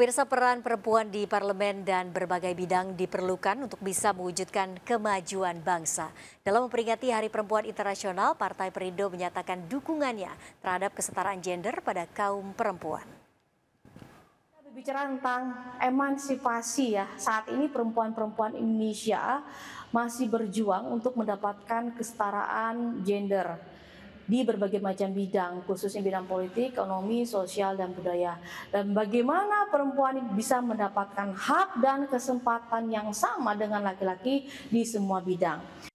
Pemirsa peran perempuan di parlemen dan berbagai bidang diperlukan untuk bisa mewujudkan kemajuan bangsa. Dalam memperingati Hari Perempuan Internasional, Partai Perindo menyatakan dukungannya terhadap kesetaraan gender pada kaum perempuan. Bicara berbicara tentang emansipasi ya, saat ini perempuan-perempuan Indonesia masih berjuang untuk mendapatkan kesetaraan gender di berbagai macam bidang, khususnya bidang politik, ekonomi, sosial, dan budaya. Dan bagaimana perempuan bisa mendapatkan hak dan kesempatan yang sama dengan laki-laki di semua bidang.